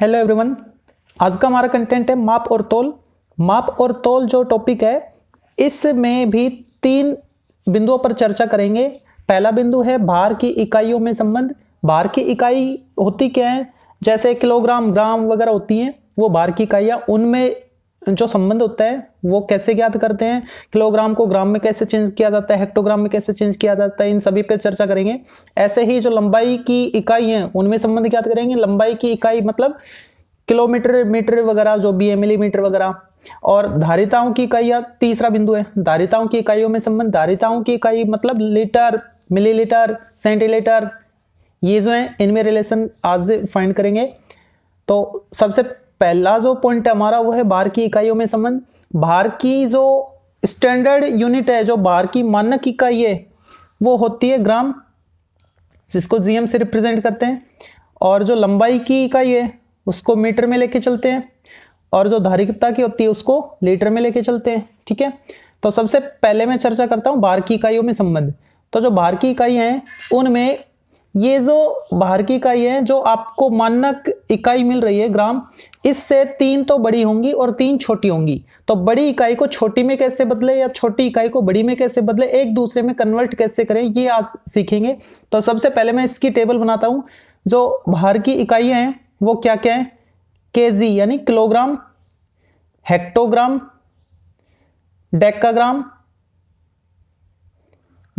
hello everyone आज का हमारा कंटेंट है माप और तोल माप और तोल जो टॉपिक है इसमें भी तीन बिंदुओं पर चर्चा करेंगे पहला बिंदु है भार की इकाइयों में संबंध भार की इकाई होती क्या है जैसे किलोग्राम ग्राम वगैरह होती हैं वो भार की इकाइयाँ उनमें जो संबंध होता है वो कैसे ज्ञात करते हैं किलोग्राम को ग्राम में कैसे चेंज किया जाता है हेक्टोग्राम में कैसे चेंज किया जाता है इन सभी पे चर्चा करेंगे ऐसे ही जो लंबाई की इकाई है उनमें संबंध ज्ञात करेंगे लंबाई की इकाई मतलब किलोमीटर मीटर वगैरह जो भी है मिलीमीटर वगैरह और धारिताओं की इकाइया तीसरा बिंदु है धारिताओं की इकाइयों में संबंध धारिताओं की इकाई मतलब लीटर मिलीलीटर सेंटीलीटर ये जो है इनमें रिलेशन आज फाइंड करेंगे तो सबसे पहला जो पॉइंट है हमारा वो है बाहर की इकाइयों में संबंध बाहर की जो स्टैंडर्ड यूनिट है जो बाहर की मानक इकाई है वो होती है ग्राम जिसको जीएम से रिप्रेजेंट करते हैं और जो लंबाई की इकाई है उसको मीटर में लेके चलते हैं और जो धारिकता की होती है उसको लीटर में लेके चलते हैं ठीक है तो सबसे पहले मैं चर्चा करता हूँ बाहर की इकाइयों में संबंध तो जो बाहर की इकाइयाँ हैं उनमें ये जो बाहर की इकाई है जो आपको मानक इकाई मिल रही है ग्राम इससे तीन तो बड़ी होंगी और तीन छोटी होंगी तो बड़ी इकाई को छोटी में कैसे बदले या छोटी इकाई को बड़ी में कैसे बदले एक दूसरे में कन्वर्ट कैसे करें ये आज सीखेंगे तो सबसे पहले मैं इसकी टेबल बनाता हूँ जो बाहर की इकाइयाँ हैं वो क्या क्या हैं के जी यानी kilogram hectogram gram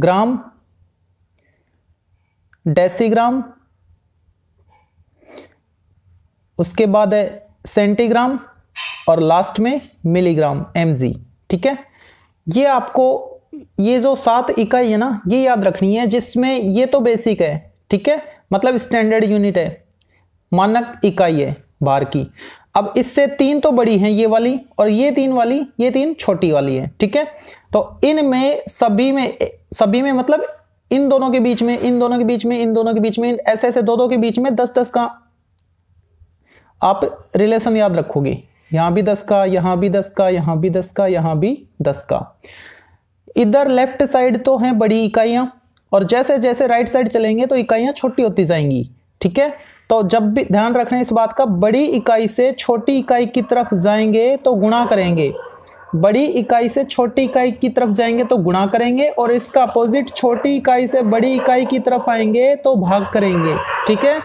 gram decigram उसके बाद है सेंटीग्राम और लास्ट में मिलीग्राम एम ठीक है ये आपको ये जो सात इकाई है ना ये याद रखनी है जिसमें ये तो बेसिक है ठीक है मतलब स्टैंडर्ड यूनिट है मानक इकाई है बाहर की अब इससे तीन तो बड़ी हैं ये वाली और ये तीन वाली ये तीन छोटी वाली है ठीक है तो इनमें सभी में सभी में मतलब इन दोनों के बीच में इन दोनों के बीच में इन दोनों के बीच में ऐसे ऐसे दो दो के बीच में दस दस का आप रिलेशन याद रखोगे यहां भी दस का यहां भी दस का यहां भी दस का यहां भी दस का इधर लेफ्ट साइड तो है बड़ी इकाइयां और जैसे जैसे राइट साइड चलेंगे तो इकाइयां छोटी होती जाएंगी ठीक है तो जब भी ध्यान रखना इस बात का बड़ी इकाई से छोटी इकाई की तरफ जाएंगे तो गुणा करेंगे बड़ी इकाई से छोटी इकाई की तरफ जाएंगे तो गुणा करेंगे और इसका अपोजिट छोटी इकाई से बड़ी इकाई की तरफ आएंगे तो भाग करेंगे ठीक है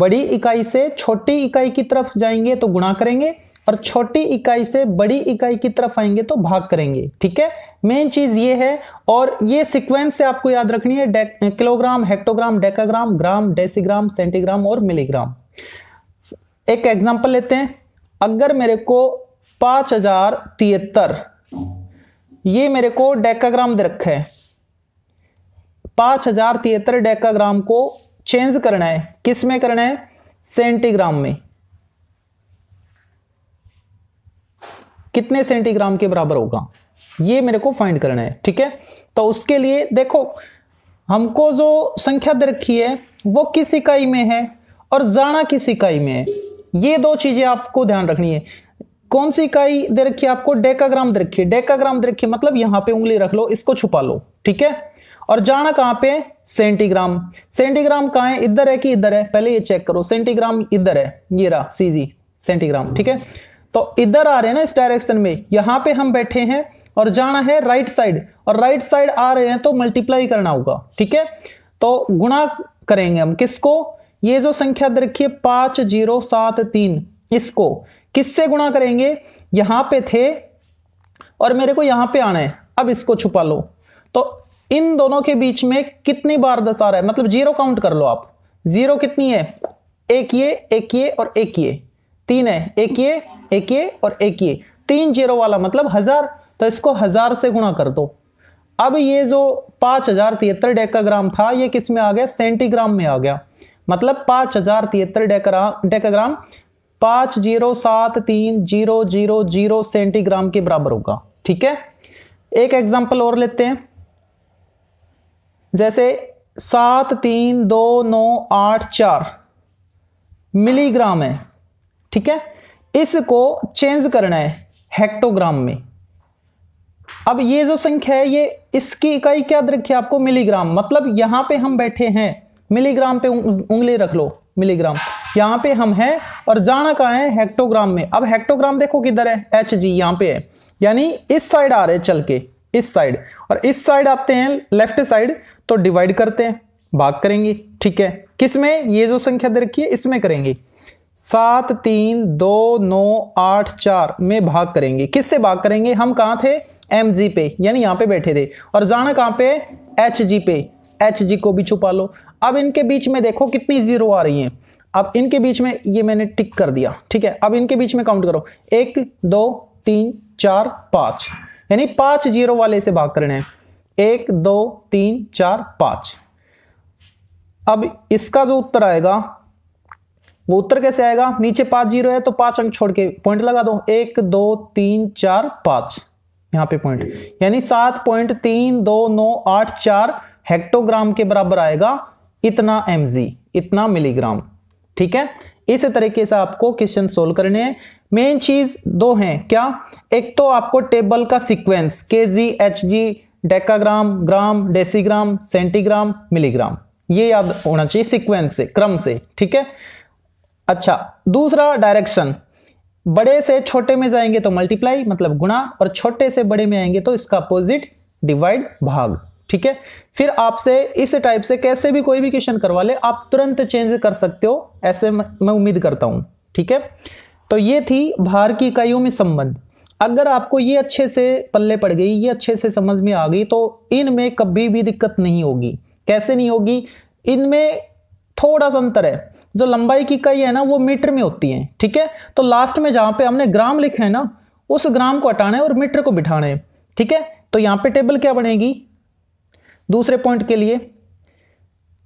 बड़ी इकाई से छोटी इकाई की तरफ जाएंगे तो गुणा करेंगे और छोटी इकाई से बड़ी इकाई की तरफ आएंगे तो भाग करेंगे ठीक है मेन चीज़ ये है और ये सिक्वेंस से आपको याद रखनी है kilogram hectogram decagram gram decigram centigram और मिलीग्राम एक एग्जाम्पल लेते हैं अगर मेरे को पाँच हजार तिहत्तर ये मेरे को डेकाग्राम दे रखा है पाँच हजार तिहत्तर डेकाग्राम को चेंज करना है किस में करना है सेंटीग्राम में कितने सेंटीग्राम के बराबर होगा ये मेरे को फाइंड करना है ठीक है तो उसके लिए देखो हमको जो संख्या दे रखी है वो किस इकाई में है और जाना किस इकाई में है ये दो चीजें आपको ध्यान रखनी है कौन सी इकाई दे रखी है आपको डेकाग्राम दे रखी है डेकाग्राम दे रखी है मतलब यहां पे उंगली रख लो इसको छुपा लो ठीक है और जाना कहां पे सेंटीग्राम सेंटीग्राम कहां है इधर है कि इधर है पहले ये चेक करो सेंटीग्राम इधर है ये रहा सीजी सेंटीग्राम ठीक है तो इधर आ रहे हैं ना इस डायरेक्शन में यहां पे हम बैठे हैं और जाना है राइट साइड और राइट साइड आ रहे हैं तो मल्टीप्लाई करना होगा ठीक है तो गुणा करेंगे हम किसको ये जो संख्या दे रखी है पांच जीरो सात तीन इसको किससे गुणा करेंगे यहां पे थे और मेरे को यहां पे आना है अब इसको छुपा लो तो इन दोनों के बीच में कितनी बार दस आ रहा है मतलब जीरो काउंट कर लो आप जीरो कितनी है एक ये एक ये और एक ये तीन है एक ये एक ये और एक ये तीन जीरो वाला मतलब हजार तो इसको हजार से गुणा कर दो अब ये जो पांच हजार तिहत्तर डेकाग्राम था ये किस में आ गया सेंटीग्राम में आ गया मतलब पांच हजार तिहत्तर डेकाग्राम पांच जीरो सात तीन जीरो जीरो जीरो सेंटीग्राम के बराबर होगा ठीक है एक एग्जाम्पल और लेते हैं जैसे सात तीन दो नौ आठ चार मिलीग्राम है ठीक है इसको चेंज करना है हेक्टोग्राम में अब ये जो संख्या है ये इसकी इकाई क्या रखी आपको मिलीग्राम मतलब यहां पे हम बैठे हैं मिलीग्राम पे उंगली रख लो मिलीग्राम यहाँ पे हम हैं और जाना कहाँ है हेक्टोग्राम में अब हेक्टोग्राम देखो किधर है एच जी यहाँ पे है यानी इस साइड आ रहे चल के इस साइड और इस साइड आते हैं लेफ्ट साइड तो डिवाइड करते हैं भाग करेंगे ठीक है किसमें ये जो संख्या दे रखी है इसमें करेंगे सात तीन दो नौ आठ चार में भाग करेंगे किससे भाग करेंगे हम कहाँ थे एम जी पे यानी यहाँ पे बैठे थे और जाना कहाँ पे एच जी पे एच जी को भी छुपा लो अब इनके बीच में देखो कितनी जीरो आ रही हैं अब इनके बीच में ये मैंने टिक कर दिया ठीक है अब इनके बीच में काउंट करो एक दो तीन चार पाँच यानी पांच जीरो वाले से भाग करने हैं एक दो तीन चार पाँच अब इसका जो उत्तर आएगा वो उत्तर कैसे आएगा नीचे पांच जीरो है तो पांच अंक छोड़ के पॉइंट लगा दो एक दो तीन चार पांच यहां पे पॉइंट यानी सात पॉइंट तीन दो नौ आठ चार हेक्टोग्राम के बराबर आएगा इतना एम इतना मिलीग्राम ठीक है इस तरीके से आपको क्वेश्चन सोल्व करने हैं मेन चीज दो हैं क्या एक तो आपको टेबल का sequence k g h g decagram gram decigram centigram milligram ये याद होना चाहिए सीक्वेंस से क्रम से ठीक है अच्छा दूसरा डायरेक्शन बड़े से छोटे में जाएंगे तो मल्टीप्लाई मतलब गुणा और छोटे से बड़े में आएंगे तो इसका अपोजिट डिवाइड भाग ठीक है फिर आपसे इस टाइप से कैसे भी कोई भी क्वेश्चन करवा ले आप तुरंत चेंज कर सकते हो ऐसे मैं उम्मीद करता हूं ठीक है तो ये थी भार की इकाइयों में संबंध अगर आपको ये अच्छे से पल्ले पड़ गई ये अच्छे से समझ में आ गई तो इनमें कभी भी दिक्कत नहीं होगी कैसे नहीं होगी इनमें थोड़ा सा अंतर है जो लंबाई की इकाई है ना वो मीटर में होती है ठीक है तो लास्ट में जहां पे हमने ग्राम लिखे है ना उस ग्राम को हटाना है और मीटर को बिठाना है ठीक है तो यहाँ पे टेबल क्या बनेगी दूसरे पॉइंट के लिए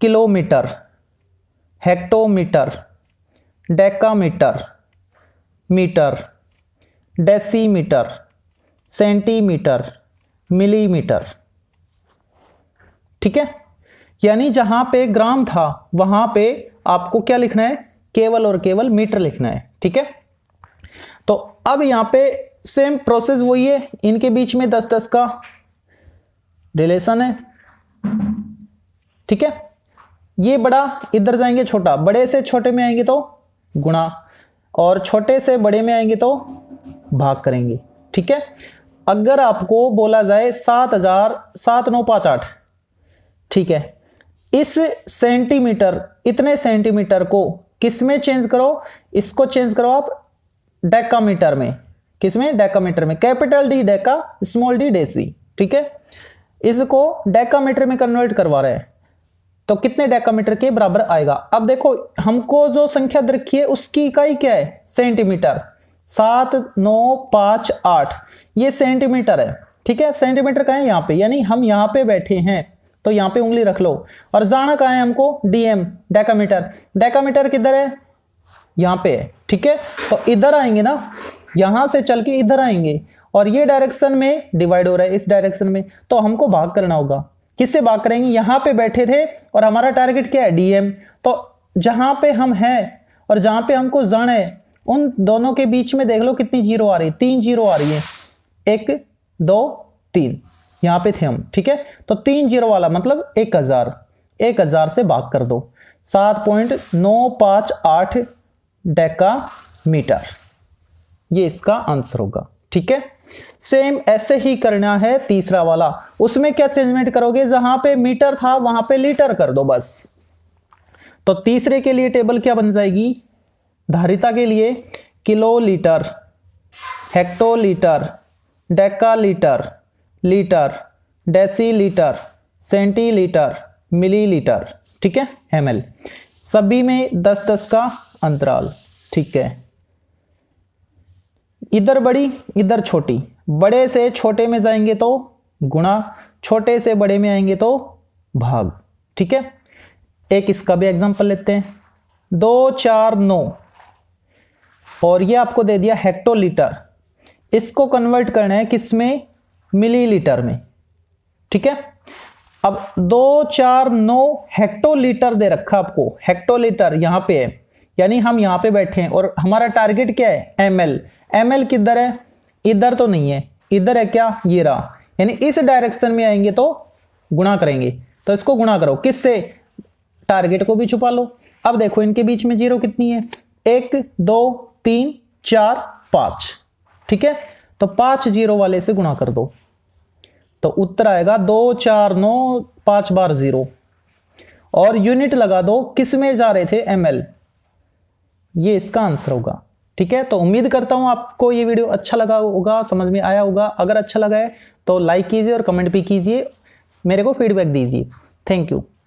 kilometre hectometre decametre metre decimetre centimetre millimetre ठीक है यानी जहां पे ग्राम था वहां पे आपको क्या लिखना है केवल और केवल मीटर लिखना है ठीक है तो अब यहां पे सेम प्रोसेस वही है इनके बीच में दस दस का रिलेशन है ठीक है ये बड़ा इधर जाएंगे छोटा बड़े से छोटे में आएंगे तो गुणा और छोटे से बड़े में आएंगे तो भाग करेंगे ठीक है अगर आपको बोला जाए सात हजार सात नौ पाँच आठ ठीक है इस सेंटीमीटर इतने सेंटीमीटर को किस में चेंज करो इसको चेंज करो आप डेकामीटर में किस में डेकामीटर में capital D deca small d deci ठीक है इसको डेकामीटर में कन्वर्ट करवा रहे हैं तो कितने डेकामीटर के बराबर आएगा अब देखो हमको जो संख्या दे रखी है उसकी इकाई क्या है सेंटीमीटर सात नौ पाँच आठ ये सेंटीमीटर है ठीक है सेंटीमीटर का है यहाँ पे यानी हम यहाँ पे बैठे हैं तो यहाँ पे उंगली रख लो और जाना कहाँ है हमको डीएम डेकामीटर डेकामीटर किधर है यहाँ पे है ठीक है तो इधर आएंगे ना यहाँ से चल के इधर आएंगे और ये डायरेक्शन में डिवाइड हो रहा है इस डायरेक्शन में तो हमको भाग करना होगा किससे बात करेंगे यहाँ पे बैठे थे और हमारा टारगेट क्या है डीएम तो जहाँ पे हम हैं और जहाँ पे हमको जड़ है उन दोनों के बीच में देख लो कितनी जीरो आ रही है तीन जीरो आ रही है एक दो तीन यहाँ पे थे हम ठीक है तो तीन जीरो वाला मतलब एक हज़ार एक हज़ार से बात कर दो सात पॉइंट नौ पाँच आठ डेका मीटर ये इसका आंसर होगा ठीक है सेम ऐसे ही करना है तीसरा वाला उसमें क्या चेंजमेंट करोगे जहां पे मीटर था वहां पे लीटर कर दो बस तो तीसरे के लिए टेबल क्या बन जाएगी धारिता के लिए kilolitre hectolitre decalitre litre decilitre centilitre millilitre ठीक है एम सभी में दस दस का अंतराल ठीक है इधर बड़ी इधर छोटी बड़े से छोटे में जाएंगे तो गुणा छोटे से बड़े में आएंगे तो भाग ठीक है एक इसका भी एग्जाम्पल लेते हैं दो चार नौ और ये आपको दे दिया हेक्टोलीटर इसको कन्वर्ट करना है किस में मिलीलीटर में ठीक है अब दो चार नौ हेक्टोलीटर दे रखा आपको हेक्टोलीटर यहां पे है यानी हम यहां पे बैठे हैं और हमारा टारगेट क्या है एम एल एम एल किधर है इधर तो नहीं है इधर है क्या ये रहा यानी इस डायरेक्शन में आएंगे तो गुणा करेंगे तो इसको गुणा करो किससे टारगेट को भी छुपा लो अब देखो इनके बीच में जीरो कितनी है एक दो तीन चार पांच ठीक है तो पांच जीरो वाले से गुणा कर दो तो उत्तर आएगा दो चार नौ पांच बार जीरो और यूनिट लगा दो किस में जा रहे थे एम ये इसका आंसर होगा ठीक है तो उम्मीद करता हूँ आपको ये वीडियो अच्छा लगा होगा समझ में आया होगा अगर अच्छा लगा है तो लाइक कीजिए और कमेंट भी कीजिए मेरे को फीडबैक दीजिए थैंक यू